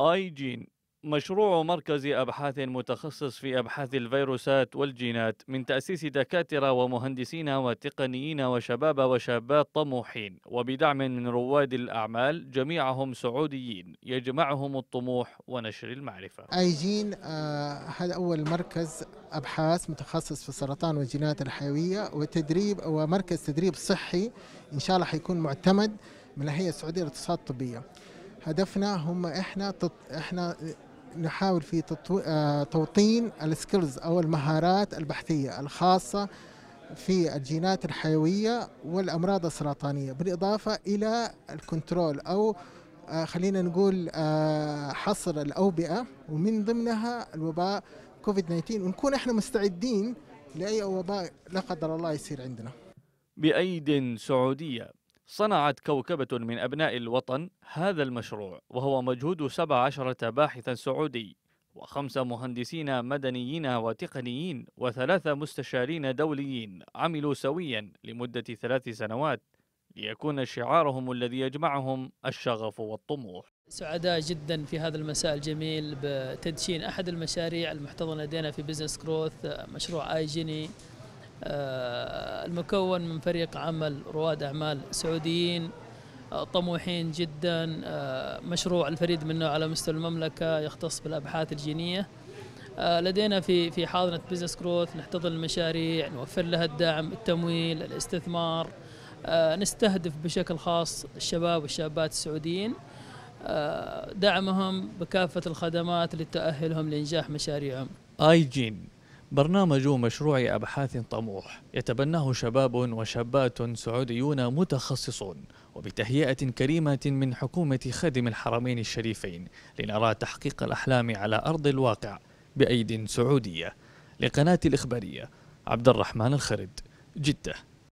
آي جين مشروع مركز أبحاث متخصص في أبحاث الفيروسات والجينات من تأسيس دكاترة ومهندسين وتقنيين وشباب وشابات طموحين وبدعم من رواد الأعمال جميعهم سعوديين يجمعهم الطموح ونشر المعرفة اي جين آه، هذا آه أول مركز أبحاث متخصص في السرطان والجينات الحيوية وتدريب ومركز تدريب صحي إن شاء الله حيكون معتمد من الهيئة السعودية للاتصالات الطبية هدفنا هم احنا تط... احنا نحاول في تطو... آه، توطين السكيلز او المهارات البحثيه الخاصه في الجينات الحيويه والامراض السرطانيه بالاضافه الى الكنترول او آه، خلينا نقول آه، حصر الاوبئه ومن ضمنها الوباء كوفيد 19 ونكون احنا مستعدين لاي وباء لا قدر الله يصير عندنا. بايد سعوديه صنعت كوكبة من أبناء الوطن هذا المشروع وهو مجهود 17 باحثا سعودي وخمسة مهندسين مدنيين وتقنيين وثلاثة مستشارين دوليين عملوا سويا لمدة ثلاث سنوات ليكون شعارهم الذي يجمعهم الشغف والطموح سعداء جدا في هذا المساء الجميل بتدشين أحد المشاريع المحتضنة لدينا في بزنس كروث مشروع آي جيني آه، المكون من فريق عمل رواد أعمال سعوديين آه، طموحين جدا آه، مشروع الفريد منه على مستوى المملكة يختص بالأبحاث الجينية لدينا في في حاضنة بزنس جروث نحتضن المشاريع نوفر لها الدعم التمويل الاستثمار نستهدف بشكل خاص الشباب والشابات السعوديين دعمهم بكافة الخدمات لتأهلهم لإنجاح مشاريعهم جين برنامج مشروع أبحاث طموح يتبناه شباب وشابات سعوديون متخصصون وبتهيئة كريمة من حكومة خادم الحرمين الشريفين لنرى تحقيق الأحلام على أرض الواقع بأيد سعودية لقناة الإخبارية عبد الرحمن الخرد جده